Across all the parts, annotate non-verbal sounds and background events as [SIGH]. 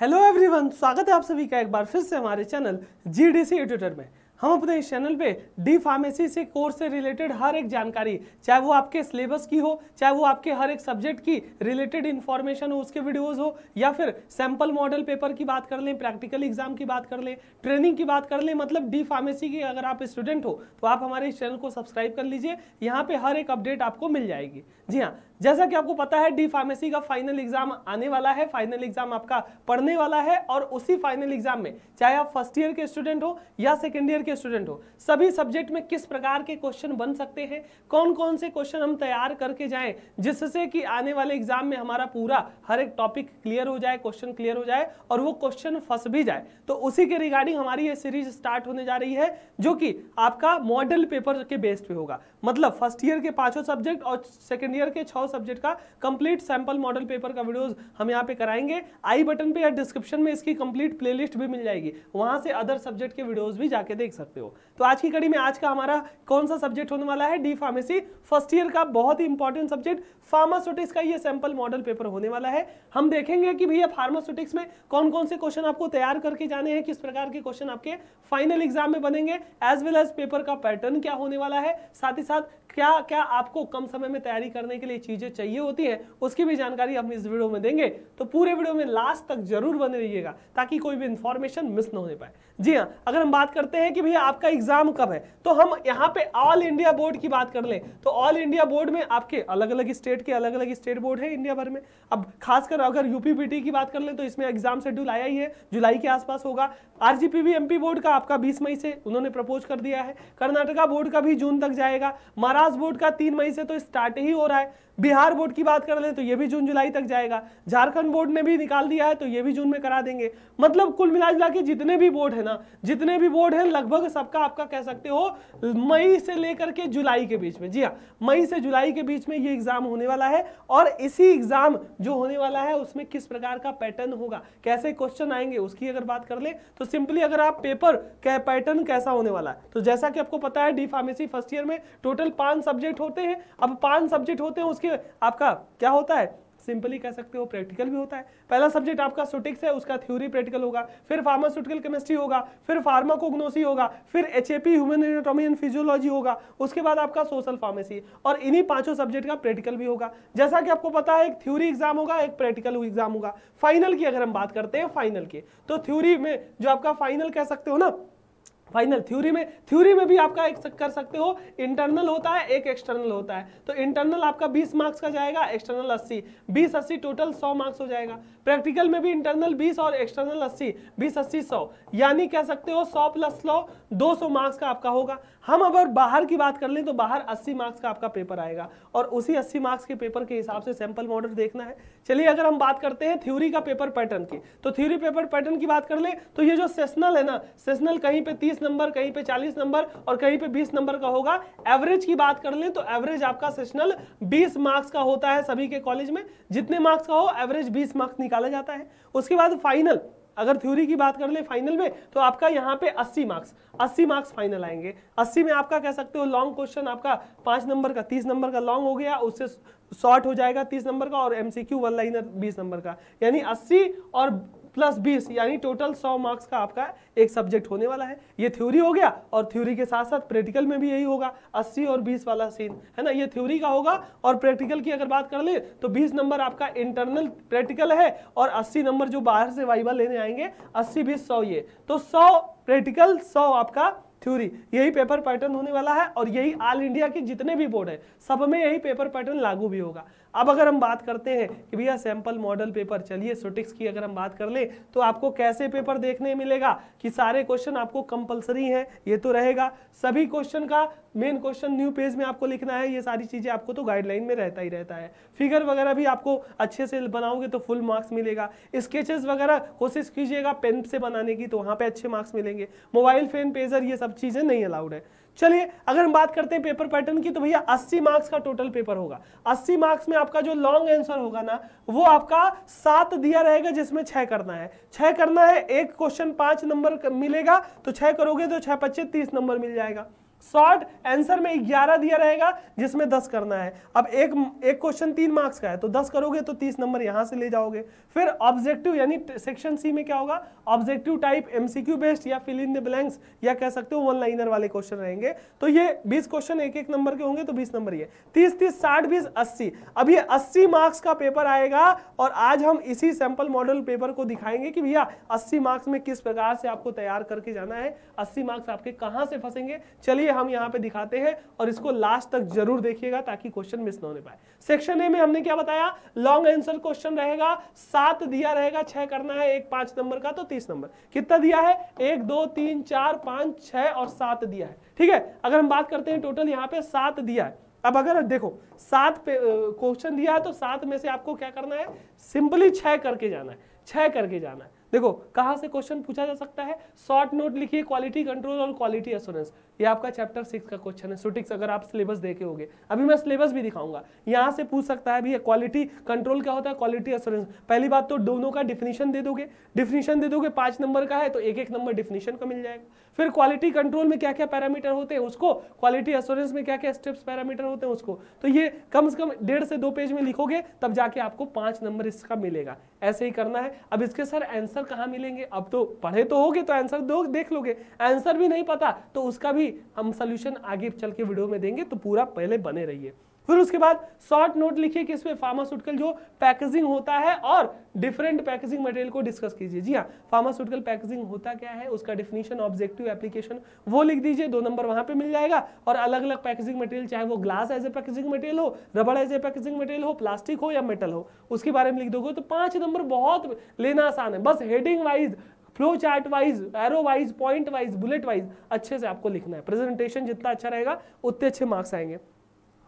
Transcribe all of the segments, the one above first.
hello everyone स्वागत है आप सभी का एक बार फिर से हमारे channel G D C Twitter में हम अपने इस चैनल पे डी फार्मेसी से कोर्स से रिलेटेड हर एक जानकारी चाहे वो आपके सिलेबस की हो चाहे वो आपके हर एक सब्जेक्ट की रिलेटेड इन्फॉर्मेशन हो उसके वीडियोस हो या फिर सैंपल मॉडल पेपर की बात कर लें प्रैक्टिकल एग्जाम की बात कर लें ट्रेनिंग की बात कर लें मतलब डी फार्मेसी की अगर आप स्टूडेंट हो तो आप हमारे इस चैनल को सब्सक्राइब कर लीजिए यहाँ पर हर एक अपडेट आपको मिल जाएगी जी हाँ जैसा कि आपको पता है डी फार्मेसी का फाइनल एग्जाम आने वाला है फाइनल एग्जाम आपका पढ़ने वाला है और उसी फाइनल एग्जाम में चाहे आप फर्स्ट ईयर के स्टूडेंट हो या सेकेंड ईयर के स्टूडेंट हो सभी सब्जेक्ट में किस प्रकार के क्वेश्चन बन सकते हैं कौन कौन से क्वेश्चन हम तैयार करके जाएं जिससे कि आने वाले एग्जाम में हमारा पूरा हर एक टॉपिक क्लियर हो जाए क्वेश्चन क्लियर हो जाए और वो क्वेश्चन फंस भी जाए तो उसी के रिगार्डिंग हमारी ये सीरीज स्टार्ट होने जा रही है जो कि आपका मॉडल पेपर के बेस्ड पे होगा मतलब फर्स्ट ईयर के पांचों सब्जेक्ट और सेकेंड ईयर के छह सब्जेक्ट का कंप्लीट सैंपल मॉडल पेपर का वीडियोज हम यहाँ पे कराएंगे आई बटन पे या डिस्क्रिप्शन में इसकी कंप्लीट प्लेलिस्ट भी मिल जाएगी वहां से अदर सब्जेक्ट के वीडियोज भी जाके देख सकते हो तो आज की कड़ी में आज का हमारा कौन सा सब्जेक्ट होने वाला है डी फार्मेसी फर्स्ट ईयर का बहुत ही इंपॉर्टेंट सब्जेक्ट फार्मास्यूटिक्स का ये सैंपल मॉडल पेपर होने वाला है हम देखेंगे कि भैया फार्मास्यूटिक्स में कौन कौन से क्वेश्चन आपको तैयार करके जाने हैं किस प्रकार के क्वेश्चन आपके फाइनल एग्जाम में बनेंगे एज वेल एज पेपर का पैटर्न क्या होने वाला है साथ ही साथ অর্থাৎ क्या क्या आपको कम समय में तैयारी करने के लिए चीज़ें चाहिए होती हैं उसकी भी जानकारी हम इस वीडियो में देंगे तो पूरे वीडियो में लास्ट तक जरूर बने रहिएगा ताकि कोई भी इन्फॉर्मेशन मिस ना होने पाए जी हाँ अगर हम बात करते हैं कि भैया आपका एग्जाम कब है तो हम यहाँ पे ऑल इंडिया बोर्ड की बात कर लें तो ऑल इंडिया बोर्ड में आपके अलग अलग स्टेट के अलग अलग स्टेट बोर्ड है इंडिया भर में अब खासकर अगर यूपीपीटी की बात कर ले तो इसमें एग्जाम शेड्यूल आया ही है जुलाई के आसपास होगा आरजीपीवी एमपी बोर्ड का आपका बीस मई से उन्होंने प्रपोज कर दिया है कर्नाटका बोर्ड का भी जून तक जाएगा महाराष्ट्र विकास बोर्ड का तीन मई से तो स्टार्ट ही हो रहा है बिहार बोर्ड की बात कर लें तो ये भी जून जुलाई तक जाएगा झारखंड बोर्ड ने भी निकाल दिया है तो ये भी जून में करा देंगे मतलब कुल मिला जुला के जितने भी बोर्ड है ना जितने भी बोर्ड है लगभग सबका आपका कह सकते हो मई से लेकर के जुलाई के बीच में जी हाँ मई से जुलाई के बीच में ये एग्जाम होने वाला है और इसी एग्जाम जो होने वाला है उसमें किस प्रकार का पैटर्न होगा कैसे क्वेश्चन आएंगे उसकी अगर बात कर ले तो सिंपली अगर आप पेपर क्या पैटर्न कैसा होने वाला है तो जैसा कि आपको पता है डी फार्मेसी फर्स्ट ईयर में टोटल पांच सब्जेक्ट होते हैं अब पांच सब्जेक्ट होते हैं उसके आपके आपका क्या होता है सिंपली कह सकते हो प्रैक्टिकल भी होता है पहला सब्जेक्ट आपका सोटिक्स है उसका थ्योरी प्रैक्टिकल होगा फिर फार्मास्यूटिकल केमिस्ट्री होगा फिर फार्माकोग्नोसी होगा फिर H A P human anatomy and physiology होगा उसके बाद आपका सोशल फार्मेसी और इन्हीं पांचों सब्जेक्ट का प्रैक्टिकल भी होगा जैसा कि आपको पता है एक थ्योरी एग्जाम होगा एक प्रैक्टिकल एग्जाम होगा फाइनल की अगर हम बात करते हैं फाइनल की तो थ्योरी में जो आपका फाइनल कह सकते हो ना फाइनल थ्योरी में थ्योरी में भी आपका एक कर सकते हो इंटरनल होता है एक एक्सटर्नल होता है तो इंटरनल आपका बीस मार्क्स का जाएगा एक्सटर्नल अस्सी बीस अस्सी टोटल सौ मार्क्स हो जाएगा प्रैक्टिकल में भी इंटरनल बीस और एक्सटर्नल अस्सी बीस अस्सी सौ यानी कह सकते हो सौ प्लस लो दो मार्क्स का आपका होगा हम अगर बाहर की बात कर लें तो बाहर 80 मार्क्स का आपका पेपर आएगा और उसी 80 मार्क्स के पेपर के हिसाब से सैंपल मॉडल देखना है चलिए अगर हम बात करते हैं थ्योरी का पेपर पैटर्न की तो थ्योरी पेपर पैटर्न की बात कर लें तो ये जो सेशनल है ना सेशनल कहीं पे तीस नंबर कहीं पे चालीस नंबर और कहीं पे बीस नंबर का होगा एवरेज की बात कर लें तो एवरेज आपका सेशनल बीस मार्क्स का होता है सभी के कॉलेज में जितने मार्क्स का हो एवरेज बीस मार्क्स निकाला जाता है उसके बाद फाइनल अगर थ्योरी की बात कर ले फाइनल में तो आपका यहाँ पे 80 मार्क्स 80 मार्क्स फाइनल आएंगे 80 में आपका कह सकते हो लॉन्ग क्वेश्चन आपका पांच नंबर का तीस नंबर का लॉन्ग हो गया उससे शॉर्ट हो जाएगा तीस नंबर का और एमसीक्यू वन लाइनर बीस नंबर का यानी अस्सी और प्लस बीस यानी टोटल सौ मार्क्स का आपका एक सब्जेक्ट होने वाला है ये थ्योरी हो गया और थ्योरी के साथ साथ प्रैक्टिकल में भी यही होगा अस्सी और बीस वाला सीन है ना ये थ्योरी का होगा और प्रैक्टिकल की अगर बात कर ले तो बीस नंबर आपका इंटरनल प्रैक्टिकल है और अस्सी नंबर जो बाहर से वाइवा लेने आएंगे अस्सी बीस सौ ये तो सौ प्रैक्टिकल सौ आपका थ्योरी यही पेपर पैटर्न होने वाला है और यही ऑल इंडिया के जितने भी बोर्ड है सब में यही पेपर पैटर्न लागू भी होगा अब अगर हम बात करते हैं कि भैया सैंपल मॉडल पेपर चलिए सोटिक्स की अगर हम बात कर ले तो आपको कैसे पेपर देखने मिलेगा कि सारे क्वेश्चन आपको कंपलसरी हैं ये तो रहेगा सभी क्वेश्चन का मेन क्वेश्चन न्यू पेज में आपको लिखना है ये सारी चीज़ें आपको तो गाइडलाइन में रहता ही रहता है फिगर वगैरह भी आपको अच्छे से बनाओगे तो फुल मार्क्स मिलेगा स्केचेस वगैरह कोशिश कीजिएगा पेन से बनाने की तो वहाँ पे अच्छे मार्क्स मिलेंगे मोबाइल फेन पेजर ये सब चीज़ें नहीं अलाउड है चलिए अगर हम बात करते हैं पेपर पैटर्न की तो भैया 80 मार्क्स का टोटल पेपर होगा 80 मार्क्स में आपका जो लॉन्ग आंसर होगा ना वो आपका सात दिया रहेगा जिसमें छह करना है छह करना है एक क्वेश्चन पांच नंबर मिलेगा तो छह करोगे तो छह पच्चीस तीस नंबर मिल जाएगा शॉर्ट आंसर में ग्यारह दिया रहेगा जिसमें दस करना है अब एक एक क्वेश्चन तीन मार्क्स का है तो दस करोगे तो तीस नंबर यहां से ले जाओगे फिर ऑब्जेक्टिव यानी सेक्शन सी में क्या होगा ऑब्जेक्टिव टाइप एमसीक्यू बेस्ड या फिल इन द ब्लैंक्स या कह सकते हो वन लाइनर वाले क्वेश्चन रहेंगे तो ये बीस क्वेश्चन एक एक नंबर के होंगे तो बीस नंबर ये तीस तीस साठ बीस अस्सी अब ये अस्सी मार्क्स का पेपर आएगा और आज हम इसी सैंपल मॉडल पेपर को दिखाएंगे कि भैया अस्सी मार्क्स में किस प्रकार से आपको तैयार करके जाना है अस्सी मार्क्स आपके कहाँ से फंसेंगे चलिए हम यहाँ पे दिखाते हैं और इसको लास्ट तक जरूर देखिएगा ताकि क्वेश्चन मिस ना होने पाए सेक्शन ए में हमने क्या बताया लॉन्ग आंसर क्वेश्चन रहेगा सात दिया रहेगा छह करना है एक पांच नंबर का तो तीस नंबर कितना दिया है एक दो तीन चार पांच छह और सात दिया है ठीक है अगर हम बात करते हैं टोटल यहाँ पे सात दिया है अब अगर देखो सात पे क्वेश्चन दिया है तो सात में से आपको क्या करना है सिंपली छह करके जाना है छह करके जाना है देखो कहां से क्वेश्चन पूछा जा सकता है शॉर्ट नोट लिखिए क्वालिटी कंट्रोल और क्वालिटी एश्योरेंस ये आपका चैप्टर सिक्स का क्वेश्चन है सुटिक्स अगर आप सिलेबस देखे होगे अभी मैं सिलेबस भी दिखाऊंगा यहाँ से पूछ सकता है भी क्वालिटी कंट्रोल क्या होता है क्वालिटी एश्योरेंस पहली बात तो दोनों का डिफिनीशन दे दोगे डिफिनीशन दे दोगे पाँच नंबर का है तो एक एक नंबर डिफिनीशन का मिल जाएगा फिर क्वालिटी कंट्रोल में क्या क्या पैरामीटर होते हैं उसको क्वालिटी एश्योरेंस में क्या क्या स्टेप्स पैरामीटर होते हैं उसको तो ये कम से कम डेढ़ से दो पेज में लिखोगे तब जाके आपको पाँच नंबर इसका मिलेगा ऐसे ही करना है अब इसके सर आंसर कहाँ मिलेंगे अब तो पढ़े तो होगे तो आंसर दो देख लोगे आंसर भी नहीं पता तो उसका भी भी हम सोल्यूशन आगे चल के वीडियो में देंगे तो पूरा पहले बने रहिए फिर उसके बाद शॉर्ट नोट लिखिए कि इसमें फार्मास्यूटिकल जो पैकेजिंग होता है और डिफरेंट पैकेजिंग मटेरियल को डिस्कस कीजिए जी हाँ फार्मास्यूटिकल पैकेजिंग होता क्या है उसका डिफिनीशन ऑब्जेक्टिव एप्लीकेशन वो लिख दीजिए दो नंबर वहां पे मिल जाएगा और अलग अलग पैकेजिंग मटेरियल चाहे वो glass as a packaging material हो rubber as a packaging material हो प्लास्टिक हो या मेटल हो उसके बारे में लिख दोगे तो पांच नंबर बहुत लेना आसान है बस heading wise flow chart wise arrow wise point wise bullet wise अच्छे से आपको लिखना है प्रेजेंटेशन जितना अच्छा रहेगा उतने अच्छे मार्क्स आएंगे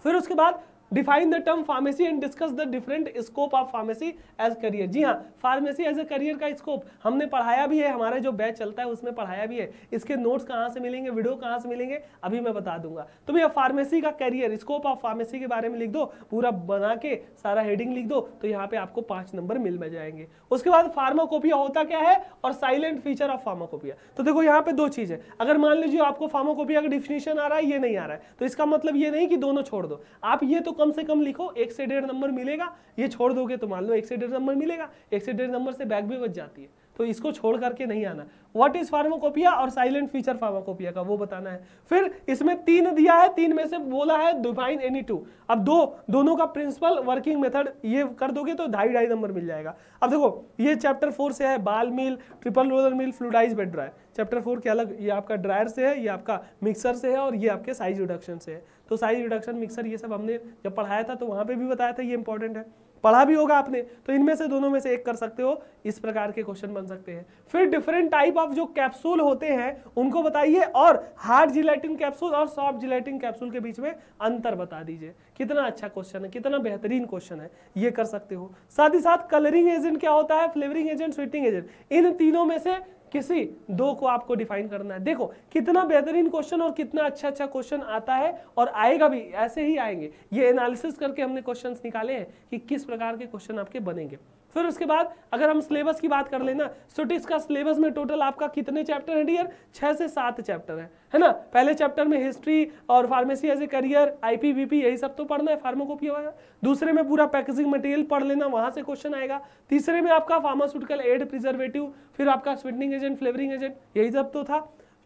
फिर उसके बाद define the term pharmacy and discuss the different scope of pharmacy as career जी हाँ फार्मेसी एज ए करियर का स्कोप हमने पढ़ाया भी है हमारा जो बैच चलता है उसमें पढ़ाया भी है इसके नोट्स कहाँ से मिलेंगे वीडियो कहाँ से मिलेंगे अभी मैं बता दूंगा तो भैया फार्मेसी का करियर स्कोप ऑफ फार्मेसी के बारे में लिख दो पूरा बना के सारा हेडिंग लिख दो तो यहाँ पे आपको पाँच नंबर मिल में जाएंगे उसके बाद फार्माकोपिया होता क्या है और साइलेंट फीचर ऑफ फार्माकोपिया तो देखो यहाँ पे दो चीज़ है अगर मान लीजिए आपको फार्माकोपिया का डिफिनेशन आ रहा है ये नहीं आ रहा है तो इसका मतलब ये नहीं कि दोनों छोड़ दो आप ये तो कम से कम लिखो एक से डेढ़ नंबर मिलेगा ये छोड़ दोगे तो मान लो एक से डेढ़ नंबर मिलेगा एक से डेढ़ नंबर से बैग भी बच जाती है तो इसको छोड़ करके नहीं आना व्हाट इज फार्माकोपिया और साइलेंट फीचर फार्माकोपिया का वो बताना है फिर इसमें तीन दिया है तीन में से बोला है डिफाइन एनी टू अब दो दोनों का प्रिंसिपल वर्किंग मेथड ये कर दोगे तो ढाई ढाई नंबर मिल जाएगा अब देखो ये चैप्टर फोर से है ball mill triple roller mill fluidized bed dryer chapter four के अलग ये आपका ड्रायर से है ये आपका मिक्सर से है और ये आपके साइज रिडक्शन से है तो साइज रिडक्शन मिक्सर ये सब हमने जब पढ़ाया था तो वहाँ पे भी बताया था ये इंपॉर्टेंट है पढ़ा भी होगा आपने तो इनमें से दोनों में से एक कर सकते हो इस प्रकार के क्वेश्चन बन सकते हैं फिर डिफरेंट टाइप ऑफ जो कैप्सूल होते हैं उनको बताइए और हार्ड जिलेटिन कैप्सूल और सॉफ्ट जिलेटिन कैप्सूल के बीच में अंतर बता दीजिए कितना अच्छा क्वेश्चन है कितना बेहतरीन क्वेश्चन है ये कर सकते हो साथ ही साथ कलरिंग एजेंट क्या होता है फ्लेवरिंग एजेंट स्वीटिंग एजेंट इन तीनों में से किसी दो को आपको डिफाइन करना है देखो कितना बेहतरीन क्वेश्चन और कितना अच्छा अच्छा क्वेश्चन आता है और आएगा भी ऐसे ही आएंगे ये एनालिसिस करके हमने क्वेश्चंस निकाले हैं कि किस प्रकार के क्वेश्चन आपके बनेंगे फिर उसके बाद अगर हम सिलेबस की बात कर लेना सुटिस का सिलेबस में टोटल आपका कितने चैप्टर हैं डियर छः से सात चैप्टर है है ना पहले चैप्टर में हिस्ट्री और pharmacy as a career IPVP यही सब तो पढ़ना है फार्माकोपी वगैरह दूसरे में पूरा पैकेजिंग मटेरियल पढ़ लेना वहाँ से क्वेश्चन आएगा तीसरे में आपका फार्मास्यूटिकल एड प्रिजर्वेटिव फिर आपका स्वीटनिंग एजेंट फ्लेवरिंग एजेंट यही सब तो था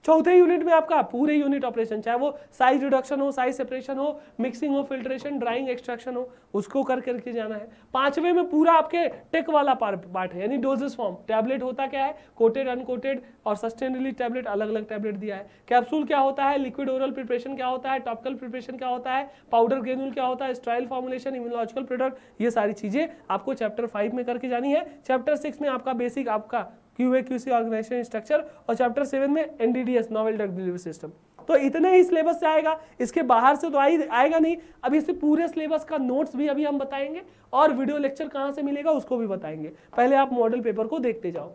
चौथे यूनिट में आपका पूरे यूनिट ऑपरेशन चाहे वो साइज रिडक्शन हो साइज सेपरेशन हो मिक्सिंग हो फिल्ट्रेशन ड्राइंग एक्सट्रैक्शन हो उसको कर करके जाना है पांचवे में पूरा आपके टेक वाला पार्ट है यानी डोजेस फॉर्म टैबलेट होता क्या है कोटेड अनकोटेड और सस्टेन रिलीज टैबलेट अलग अलग टैबलेट दिया है कैप्सूल क्या होता है लिक्विड ओरल प्रिपरेशन क्या होता है टॉपिकल प्रिपरेशन क्या होता है पाउडर ग्रेनुल क्या होता है स्ट्राइल फॉर्मुलेशन इम्यूनोलॉजिकल प्रोडक्ट ये सारी चीज़ें आपको चैप्टर फाइव में करके जानी है चैप्टर सिक्स में आपका बेसिक आपका Q A Q C organization structure और चैप्टर सेवन में NDDS novel drug delivery system तो इतने ही सिलेबस से आएगा इसके बाहर से तो आई आएगा नहीं अभी इससे पूरे सिलेबस का नोट्स भी अभी हम बताएंगे और वीडियो लेक्चर कहाँ से मिलेगा उसको भी बताएंगे पहले आप मॉडल पेपर को देखते जाओ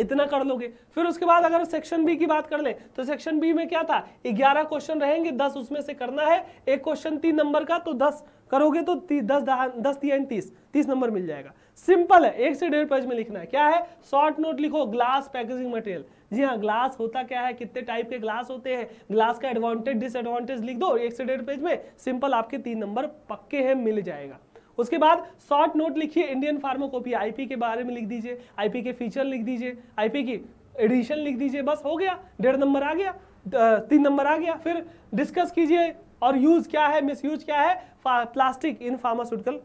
इतना कर लोगे फिर उसके बाद अगर सेक्शन बी की बात कर ले तो सेक्शन बी में क्या था ग्यारह क्वेश्चन रहेंगे दस उसमें से करना है एक क्वेश्चन तीन नंबर का तो दस करोगे तो ती, दस दस तीन तीस तीस नंबर मिल जाएगा सिंपल है एक से डेढ़ पेज में लिखना है क्या है शॉर्ट नोट लिखो ग्लास पैकेजिंग मटेरियल जी हाँ ग्लास होता क्या है कितने टाइप के ग्लास होते हैं ग्लास का एडवांटेज डिसएडवांटेज लिख दो एक से डेढ़ पेज में सिंपल आपके तीन नंबर पक्के हैं मिल जाएगा उसके बाद शॉर्ट नोट लिखिए इंडियन फार्माकोपी आईपी के बारे में लिख दीजिए आईपी के फीचर लिख दीजिए आईपी की एडिशन लिख दीजिए बस हो गया डेढ़ नंबर आ गया तीन नंबर आ गया फिर डिस्कस कीजिए और यूज़ क्या है मिस क्या है plastic in pharmaceutical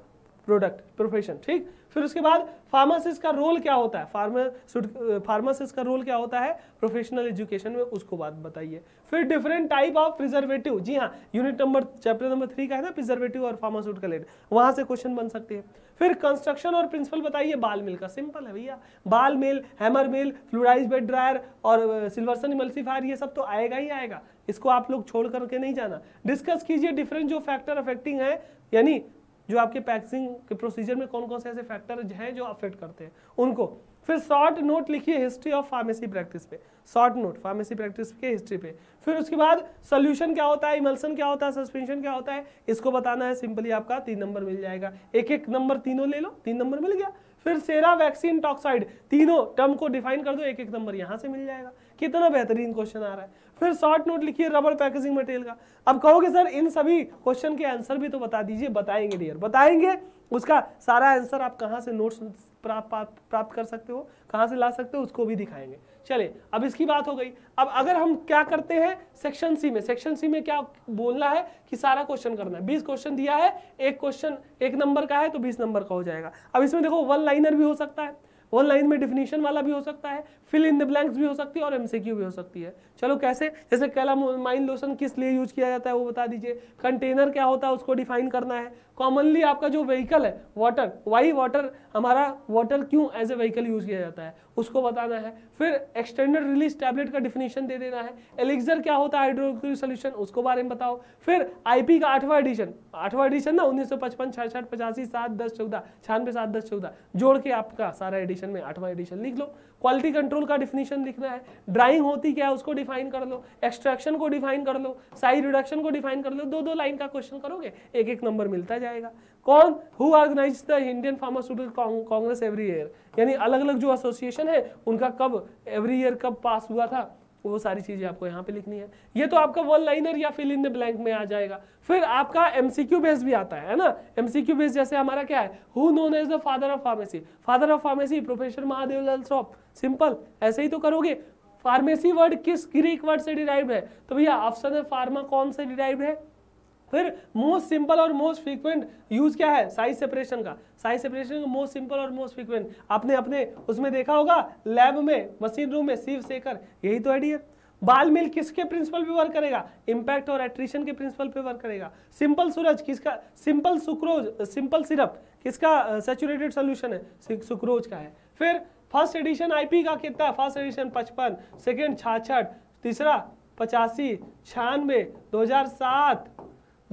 product profession ठीक फिर उसके बाद फार्मासिस्ट का रोल क्या होता है फार्मा फार्मासिस्ट का रोल क्या होता है प्रोफेशनल एजुकेशन में उसको बात बताइए फिर डिफरेंट टाइप ऑफ प्रिजर्वेटिव जी हाँ unit number chapter number three का है ना प्रिजर्वेटिव और फार्मास्यूटिकल एड वहाँ से क्वेश्चन बन सकते हैं फिर कंस्ट्रक्शन और प्रिंसिपल बताइए बाल मिल का सिंपल है भैया ball mill hammer mill fluidized bed dryer और सिल्वरसन इमल्सीफायर ये सब तो आएगा ही आएगा इसको आप लोग छोड़ करके नहीं जाना डिस्कस कीजिए डिफरेंट जो फैक्टर अफेक्टिंग है यानी जो आपके पैकेजिंग के प्रोसीजर में कौन कौन से ऐसे फैक्टर हैं जो अफेक्ट करते हैं उनको फिर शॉर्ट नोट लिखिए हिस्ट्री ऑफ फार्मेसी प्रैक्टिस पे शॉर्ट नोट फार्मेसी प्रैक्टिस के हिस्ट्री पे फिर उसके बाद सोल्यूशन क्या होता है इमल्सन क्या होता है सस्पेंशन क्या होता है इसको बताना है सिंपली आपका तीन नंबर मिल जाएगा एक एक नंबर तीनों ले लो तीन नंबर मिल गया फिर सेरा वैक्सीन टॉक्साइड तीनों टर्म को डिफाइन कर दो एक एक नंबर यहाँ से मिल जाएगा कितना बेहतरीन क्वेश्चन आ रहा है फिर शॉर्ट नोट लिखिए रबर पैकेजिंग मटेरियल का अब कहोगे सर इन सभी क्वेश्चन के आंसर भी तो बता दीजिए बताएंगे डियर बताएंगे उसका सारा आंसर आप कहाँ से नोट्स प्राप्त प्राप्त कर सकते हो कहाँ से ला सकते हो उसको भी दिखाएंगे चले अब इसकी बात हो गई अब अगर हम क्या करते हैं सेक्शन सी में सेक्शन सी में क्या बोलना है कि सारा क्वेश्चन करना है बीस क्वेश्चन दिया है एक क्वेश्चन एक नंबर का है तो बीस नंबर का हो जाएगा अब इसमें देखो वन लाइनर भी हो सकता है वन लाइन में डिफिनीशन वाला भी हो सकता है फिल इन द ब्लैंक्स भी हो सकती है और एमसीक्यू भी हो सकती है चलो कैसे जैसे कैलामाइन लोशन किस लिए यूज किया जाता है वो बता दीजिए कंटेनर क्या होता है उसको डिफाइन करना है कॉमनली आपका जो व्हीकल है वाटर वाई वाटर हमारा वाटर क्यों एज ए व्हीकल यूज किया जाता है उसको बताना है फिर एक्सटेंडेड रिलीज टैबलेट का डिफिनेशन दे देना है एलिक्सर क्या होता है हाइड्रोक्लोरिक सोल्यूशन उसको बारे में बताओ फिर आईपी का आठवां एडिशन आठवां एडिशन ना उन्नीस सौ पचपन छियासठ पचासी सात दस चौदह छियानवे सात दस चौदह जोड़ के आपका सारा एडिशन में आठवां एडिशन लिख लो क्वालिटी कंट्रोल का डिफिनेशन लिखना है ड्राइंग होती क्या है उसको डिफाइन कर लो एक्सट्रैक्शन को डिफाइन कर लो साइज रिडक्शन को डिफाइन कर लो दो दो लाइन का क्वेश्चन करोगे एक एक नंबर मिलता जाए जाएगा कौन who organize the Indian pharmaceutical congress every year यानी अलग अलग जो एसोसिएशन है उनका कब एवरी ईयर कब पास हुआ था वो सारी चीजें आपको यहाँ पे लिखनी है ये तो आपका वन लाइनर या फिल इन द ब्लैंक में आ जाएगा फिर आपका एमसीक्यू बेस भी आता है ना एमसीक्यू बेस जैसे हमारा क्या है who known as the father of pharmacy father of pharmacy professor Mahadev Lal Schroff simple ऐसे ही तो करोगे फार्मेसी वर्ड किस ग्रीक वर्ड से डिराइव है तो भैया ऑप्शन है फार्मा कौन से डिराइव है फिर मोस्ट सिंपल और मोस्ट फ्रीक्वेंट यूज क्या है साइज सेपरेशन का साइज सेपरेशन का मोस्ट सिंपल और मोस्ट फ्रीक्वेंट आपने अपने उसमें देखा होगा लैब में मशीन रूम में सीव सेकर यही तो आइडिया बाल मिल किसके प्रिंसिपल पे वर्क करेगा इंपैक्ट और एट्रिशन के प्रिंसिपल पे वर्क करेगा सिंपल सूरज किसका सिंपल सुक्रोज सिंपल सिरप किसका सेचुरेटेड सोल्यूशन है सुक्रोज का है फिर फर्स्ट एडिशन आईपी का कितना है फर्स्ट एडिशन पचपन सेकेंड छाछठ तीसरा पचासी छियानवे दो हजार सात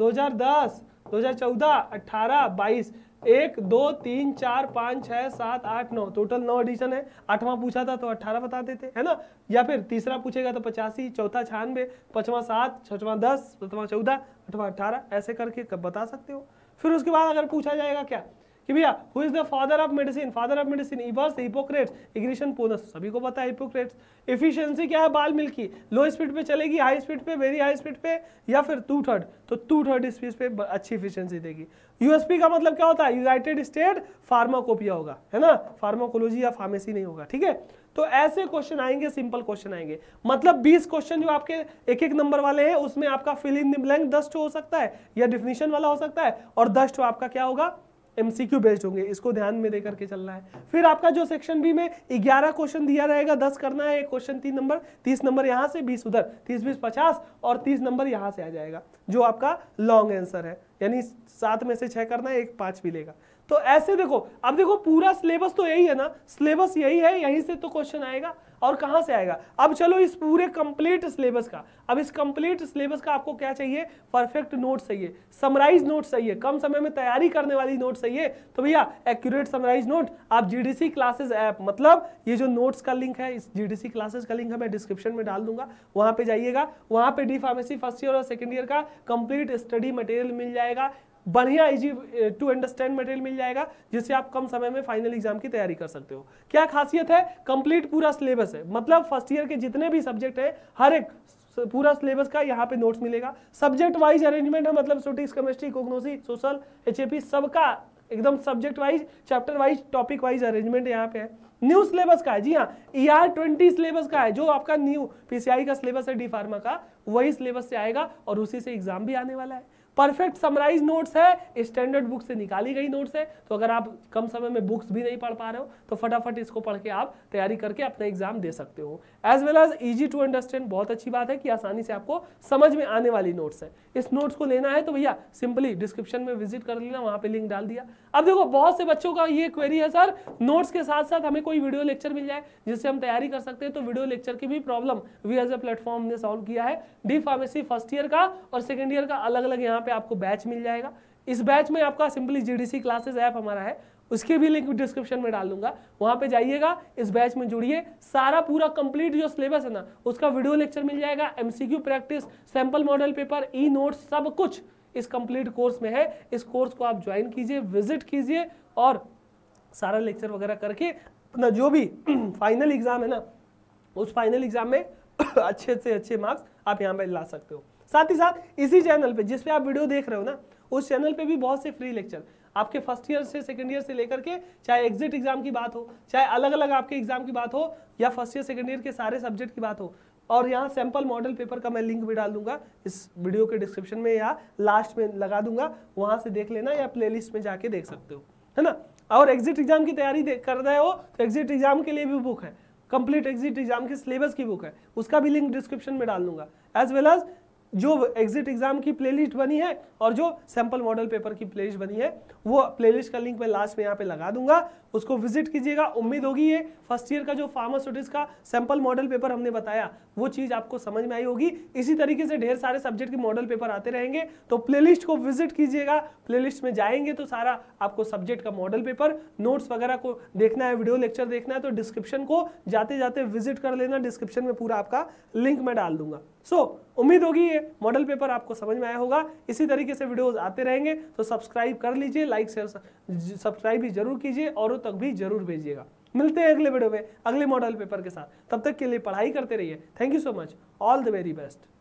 हजार चौदह 18 बाईस एक दो तीन चार पाँच छः सात आठ नौ टोटल नौ एडिशन है आठवां पूछा था तो अट्ठारह बता देते है ना या फिर तीसरा पूछेगा तो पचासी चौथा छियानवे पचवा सात छठवां दस सतवा चौदह अठवा अट्ठारह ऐसे करके कब बता सकते हो फिर उसके बाद अगर पूछा जाएगा क्या कि भैया who is the father of medicine father of medicine इवर्स हिपोक्रेट्स इग्निशन पोनस सभी को पता है हिपोक्रेट्स एफिशिएंसी क्या है बाल मिल की लो स्पीड पे चलेगी हाई स्पीड पे वेरी हाई स्पीड पे या फिर टू थर्ड तो टू थर्ड स्पीड पे अच्छी इफिशियंसी देगी यूएसपी का मतलब क्या होता है यूनाइटेड स्टेट फार्माकोपिया होगा है ना फार्माकोलॉजी या फार्मेसी नहीं होगा ठीक है तो ऐसे क्वेश्चन आएंगे सिंपल क्वेश्चन आएंगे मतलब 20 क्वेश्चन जो आपके एक एक नंबर वाले हैं उसमें आपका फिल इन ब्लैंक दस हो सकता है या डिफिनेशन वाला हो सकता है और दस आपका क्या होगा एमसीक्यू बेस्ड होंगे इसको ध्यान में देकर के चलना है फिर आपका जो सेक्शन बी में ग्यारह क्वेश्चन दिया रहेगा दस करना है एक क्वेश्चन तीन नंबर तीस नंबर यहाँ से बीस उधर तीस बीस पचास और तीस नंबर यहाँ से आ जाएगा जो आपका लॉन्ग आंसर है यानी सात में से छः करना है एक पाँच भी लेगा तो ऐसे देखो अब देखो पूरा सिलेबस तो यही है ना सिलेबस यही है यहीं से तो क्वेश्चन आएगा और कहाँ से आएगा अब चलो इस पूरे कंप्लीट सिलेबस का अब इस कंप्लीट सिलेबस का आपको क्या चाहिए परफेक्ट नोट चाहिए समराइज नोट चाहिए कम समय में तैयारी करने वाली नोट चाहिए तो भैया एक्यूरेट समराइज नोट आप जीडीसी क्लासेस ऐप मतलब ये जो नोट्स का लिंक है इस जीडीसी क्लासेस का लिंक है मैं डिस्क्रिप्शन में डाल दूंगा वहाँ पे जाइएगा वहाँ पर डी फार्मेसी फर्स्ट ईयर और सेकेंड ईयर का कंप्लीट स्टडी मटेरियल मिल जाएगा बढ़िया इजी टू अंडरस्टैंड मटेरियल मिल जाएगा जिससे आप कम समय में फाइनल एग्जाम की तैयारी कर सकते हो क्या खासियत है कंप्लीट पूरा सिलेबस है मतलब फर्स्ट ईयर के जितने भी सब्जेक्ट हैं हर एक पूरा सिलेबस का यहाँ पे नोट्स मिलेगा सब्जेक्ट वाइज अरेंजमेंट है मतलब सोटिक्स केमिस्ट्री कोग्नोसी सोशल एच सबका एकदम subject wise chapter wise topic wise arrangement यहाँ पे है न्यू सिलेबस का है जी हाँ ई आर ट्वेंटी सिलेबस का है जो आपका न्यू पीसीआई का सिलेबस है डी फार्मा का वही सिलेबस से आएगा और उसी से एग्जाम भी आने वाला है परफेक्ट समराइज नोट्स है स्टैंडर्ड बुक से निकाली गई नोट्स है तो अगर आप कम समय में बुक्स भी नहीं पढ़ पा रहे हो तो फटाफट इसको पढ़ के आप तैयारी करके अपना एग्जाम दे सकते हो as well as easy to understand बहुत अच्छी बात है कि आसानी से आपको समझ में आने वाली नोट्स है इस नोट्स को लेना है तो भैया सिंपली डिस्क्रिप्शन में विजिट कर लेना वहाँ पर लिंक डाल दिया अब देखो बहुत से बच्चों का ये क्वेरी है सर नोट्स के साथ साथ हमें कोई वीडियो लेक्चर मिल जाए जिससे हम तैयारी कर सकते हैं तो वीडियो लेक्चर की भी problem we as a platform ने सॉल्व किया है डी फार्मेसी फर्स्ट ईयर का और सेकेंड ईयर का अलग अलग यहाँ पे आपको बैच मिल जाएगा इस बैच में आपका सिंपली जीडीसी क्लासेस ऐप हमारा है उसके भी लिंक डिस्क्रिप्शन में डाल दूंगा वहां पे जाइएगा इस बैच में जुड़िए सारा पूरा कंप्लीट जो सिलेबस है ना उसका वीडियो लेक्चर मिल जाएगा MCQ practice sample model paper e notes सब कुछ इस कंप्लीट कोर्स में है इस कोर्स को आप ज्वाइन कीजिए विजिट कीजिए और सारा लेक्चर वगैरह करके अपना जो भी फाइनल [CLEARS THROAT] एग्ज़ाम है ना उस फाइनल एग्ज़ाम में [CLEARS THROAT] अच्छे से अच्छे मार्क्स आप यहाँ पर ला सकते हो साथ ही साथ इसी चैनल पे जिस पे आप वीडियो देख रहे हो ना उस चैनल पे भी बहुत से फ्री लेक्चर आपके फर्स्ट ईयर से सेकंड ईयर से लेकर के चाहे एग्जिट एग्जाम की बात हो चाहे अलग अलग आपके एग्जाम की बात हो या फर्स्ट ईयर सेकंड ईयर के सारे सब्जेक्ट की बात हो और यहाँ सैंपल मॉडल पेपर का मैं लिंक भी डाल दूंगा इस वीडियो के डिस्क्रिप्शन में या लास्ट में लगा दूंगा वहां से देख लेना या प्ले में जाके देख सकते हो है ना और एग्जिट एग्जाम की तैयारी कर रहे हो तो एग्जिट एग्जाम के लिए भी बुक है कंप्लीट एग्जिट एग्जाम के सिलेबस की बुक है उसका भी लिंक डिस्क्रिप्शन में डाल दूंगा एज वेल एज जो एग्जिट एग्जाम की प्लेलिस्ट बनी है और जो सैंपल मॉडल पेपर की प्लेलिस्ट बनी है वो प्लेलिस्ट का लिंक मैं लास्ट में यहाँ पे लगा दूंगा उसको विजिट कीजिएगा उम्मीद होगी ये फर्स्ट ईयर का जो फार्मास्यूटिक्स का सैंपल मॉडल पेपर हमने बताया वो चीज़ आपको समझ में आई होगी इसी तरीके से ढेर सारे सब्जेक्ट के मॉडल पेपर आते रहेंगे तो प्लेलिस्ट को विजिट कीजिएगा प्लेलिस्ट में जाएंगे तो सारा आपको सब्जेक्ट का मॉडल पेपर नोट्स वगैरह को देखना है वीडियो लेक्चर देखना है तो डिस्क्रिप्शन को जाते जाते विजिट कर लेना डिस्क्रिप्शन में पूरा आपका लिंक मैं डाल दूंगा सो so, उम्मीद होगी ये मॉडल पेपर आपको समझ में आया होगा इसी तरीके से वीडियोस आते रहेंगे तो सब्सक्राइब कर लीजिए लाइक शेयर सब्सक्राइब भी जरूर कीजिए और तक भी जरूर भेजिएगा मिलते हैं अगले वीडियो में अगले मॉडल पेपर के साथ तब तक के लिए पढ़ाई करते रहिए thank you so much all the very best